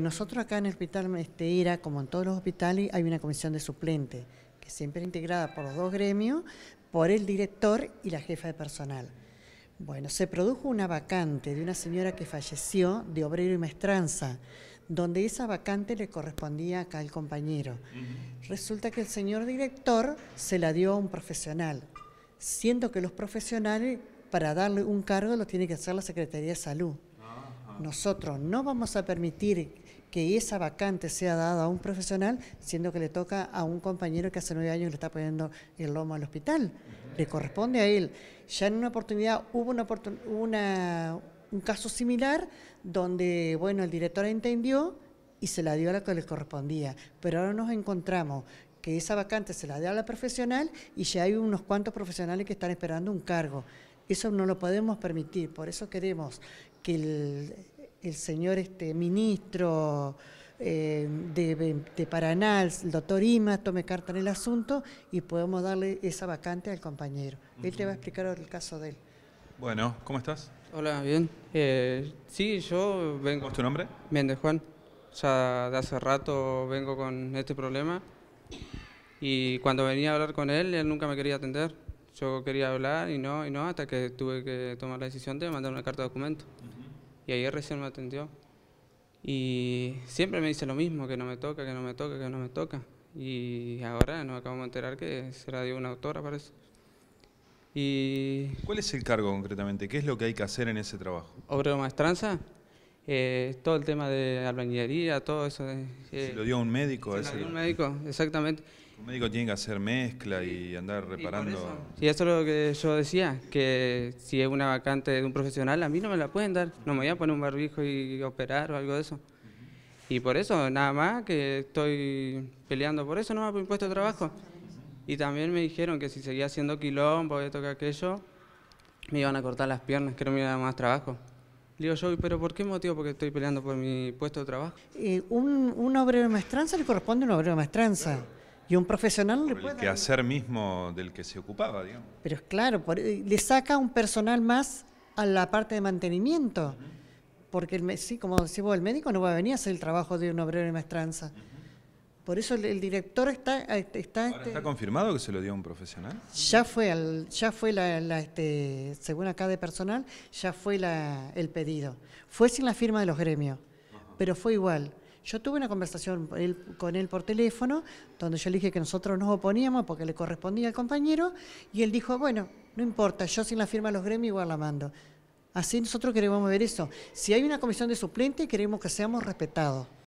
Nosotros acá en el hospital Mesteira, como en todos los hospitales, hay una comisión de suplente, que siempre es integrada por los dos gremios, por el director y la jefa de personal. Bueno, se produjo una vacante de una señora que falleció de obrero y maestranza, donde esa vacante le correspondía acá al compañero. Resulta que el señor director se la dio a un profesional, siendo que los profesionales para darle un cargo lo tiene que hacer la Secretaría de Salud. Nosotros no vamos a permitir que esa vacante sea dada a un profesional, siendo que le toca a un compañero que hace nueve años le está poniendo el lomo al hospital. Le corresponde a él. Ya en una oportunidad hubo un caso similar donde, bueno, el director entendió y se la dio a la que le correspondía. Pero ahora nos encontramos que esa vacante se la dio a la profesional y ya hay unos cuantos profesionales que están esperando un cargo. Eso no lo podemos permitir, por eso queremos que el, señor este, ministro eh, de, de, Paraná, el doctor Ima, tome carta en el asunto y podemos darle esa vacante al compañero. Él te va a explicar el caso de él. Bueno, ¿cómo estás? Hola, bien. Eh, sí, yo vengo... ¿Cómo es tu nombre? Méndez Juan. Ya de hace rato vengo con este problema y cuando venía a hablar con él, él nunca me quería atender yo quería hablar y no, y no, hasta que tuve que tomar la decisión de mandar una carta de documento. Y ahí recién me atendió. Y siempre me dice lo mismo, que no me toca, que no me toca, que no me toca. Y ahora nos acabamos de enterar que será de una autora, parece. Y ¿Cuál es el cargo concretamente? ¿Qué es lo que hay que hacer en ese trabajo? Obrero maestranza. Eh, todo el tema de albañilería, todo eso. ¿Se eh, lo dio un médico? Se lo dio un médico, exactamente. Un médico tiene que hacer mezcla y andar reparando. Y, eso, es lo que yo decía, que si es una vacante de un profesional, a mí no me la pueden dar, no me voy a poner un barbijo y operar o algo de eso. Y por eso, nada más que estoy peleando por eso, no me por impuesto de trabajo. Y también me dijeron que si seguía haciendo quilombo, esto que aquello, me iban a cortar las piernas, que no me iba a dar más trabajo. Le digo yo, ¿pero por qué motivo? Porque estoy peleando por mi puesto de trabajo. un, un, obrero de maestranza le corresponde a un obrero de maestranza. Y un profesional por le puede. El hacer mismo del que se ocupaba, digamos. Pero es claro, eh, le saca un personal más a la parte de mantenimiento. Porque, sí, como decís el médico no va a venir a hacer el trabajo de un obrero de maestranza. Por eso el, director está... Ah, este, está, este está confirmado que se lo dio a un profesional? Ya fue, al, ya fue la, este, según acá de personal, ya fue el pedido. Fue sin la firma de los gremios, pero fue igual. Yo tuve una conversación con él por teléfono, donde yo le dije que nosotros nos oponíamos porque le correspondía al compañero, y él dijo, bueno, no importa, yo sin la firma de los gremios igual la mando. Así nosotros queremos ver eso. Si hay una comisión de suplente, queremos que seamos respetados.